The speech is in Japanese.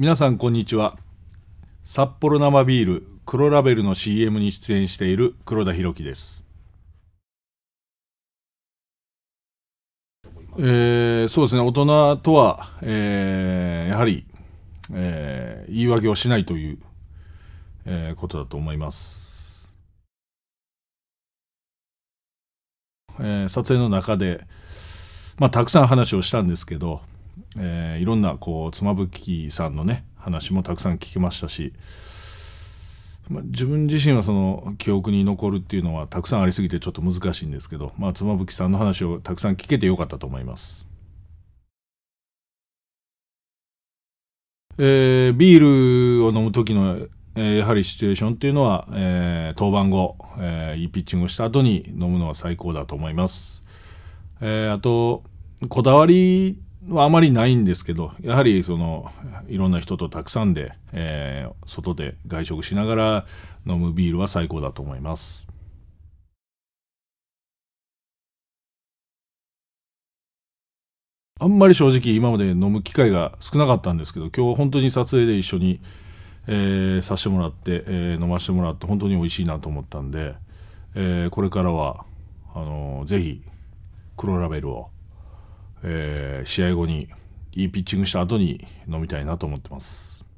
皆さんこんにちは札幌生ビール黒ラベルの CM に出演している黒田博樹ですえー、そうですね大人とは、えー、やはり、えー、言い訳をしないという、えー、ことだと思います、え撮影の中で、まあ、たくさん話をしたんですけどえー、いろんなこう妻夫木さんのね話もたくさん聞きましたし、まあ、自分自身はその記憶に残るっていうのはたくさんありすぎてちょっと難しいんですけど、まあ、妻夫木さんの話をたくさん聞けてよかったと思います。えー、ビールを飲む時のえやはりシチュエーションっていうのは、えー、登板後、えー、いいピッチングをした後に飲むのは最高だと思います。えー、あとこだわりはあまりないんですけどやはりそのいろんな人とたくさんで、えー、外で外食しながら飲むビールは最高だと思います。あんまり正直今まで飲む機会が少なかったんですけど今日本当に撮影で一緒に、えー、させてもらって、えー、飲ませてもらって本当に美味しいなと思ったんで、えー、これからはあのー、ぜひ黒ラベルをえー、試合後にいいピッチングした後に飲みたいなと思ってます。